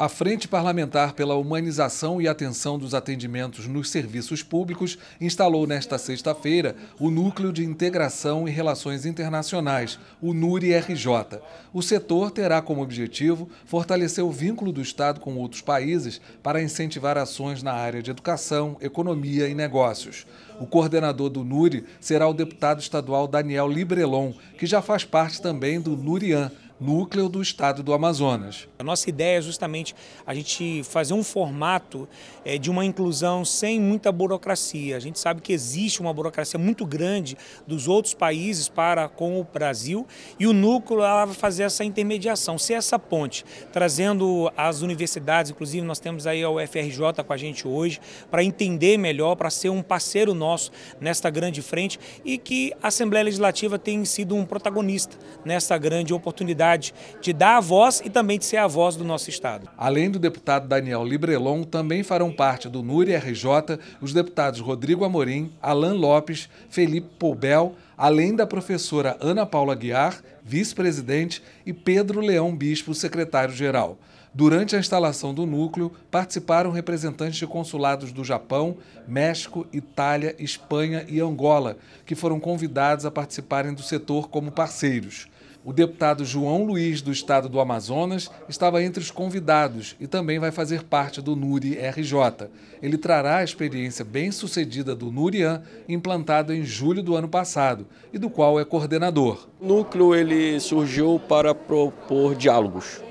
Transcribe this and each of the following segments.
A Frente Parlamentar pela Humanização e Atenção dos Atendimentos nos Serviços Públicos instalou nesta sexta-feira o Núcleo de Integração e Relações Internacionais, o NURI-RJ. O setor terá como objetivo fortalecer o vínculo do Estado com outros países para incentivar ações na área de educação, economia e negócios. O coordenador do NURI será o deputado estadual Daniel Librelon, que já faz parte também do NURIAN núcleo do estado do Amazonas. A nossa ideia é justamente a gente fazer um formato é, de uma inclusão sem muita burocracia. A gente sabe que existe uma burocracia muito grande dos outros países para com o Brasil e o núcleo ela vai fazer essa intermediação, ser essa ponte, trazendo as universidades, inclusive nós temos aí a UFRJ com a gente hoje, para entender melhor, para ser um parceiro nosso nesta grande frente e que a Assembleia Legislativa tem sido um protagonista nessa grande oportunidade oportunidade de dar a voz e também de ser a voz do nosso Estado. Além do deputado Daniel Librelon, também farão parte do NURI RJ os deputados Rodrigo Amorim, Alain Lopes, Felipe Poubel, além da professora Ana Paula Guiar, vice-presidente, e Pedro Leão Bispo, secretário-geral. Durante a instalação do núcleo, participaram representantes de consulados do Japão, México, Itália, Espanha e Angola, que foram convidados a participarem do setor como parceiros. O deputado João Luiz, do estado do Amazonas, estava entre os convidados e também vai fazer parte do NURI RJ. Ele trará a experiência bem-sucedida do NURIAN, implantado em julho do ano passado, e do qual é coordenador. O núcleo ele surgiu para propor diálogos.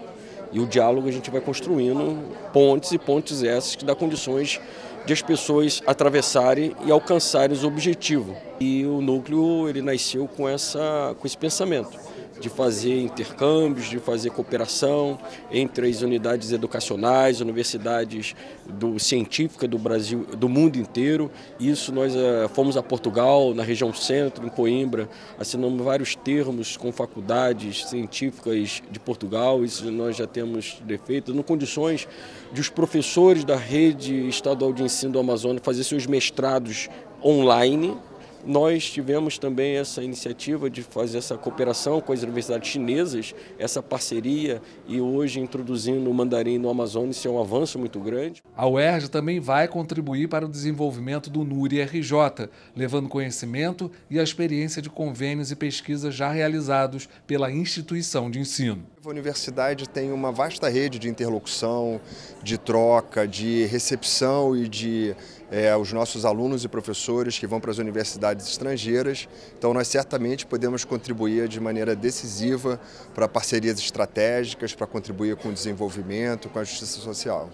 E o diálogo a gente vai construindo pontes e pontes essas que dá condições de as pessoas atravessarem e alcançarem os objetivos. E o núcleo ele nasceu com, essa, com esse pensamento de fazer intercâmbios, de fazer cooperação entre as unidades educacionais, universidades do, científica do Brasil, do mundo inteiro. Isso nós é, fomos a Portugal, na região centro, em Coimbra, assinamos vários termos com faculdades científicas de Portugal, isso nós já temos defeito, no condições de os professores da rede estadual de ensino do Amazonas fazer seus mestrados online nós tivemos também essa iniciativa de fazer essa cooperação com as universidades chinesas, essa parceria e hoje introduzindo o mandarim no Amazonas, isso é um avanço muito grande. A UERJ também vai contribuir para o desenvolvimento do NURI-RJ, levando conhecimento e a experiência de convênios e pesquisas já realizados pela instituição de ensino. A universidade tem uma vasta rede de interlocução, de troca, de recepção e de é, os nossos alunos e professores que vão para as universidades estrangeiras. Então, nós certamente podemos contribuir de maneira decisiva para parcerias estratégicas, para contribuir com o desenvolvimento, com a justiça social.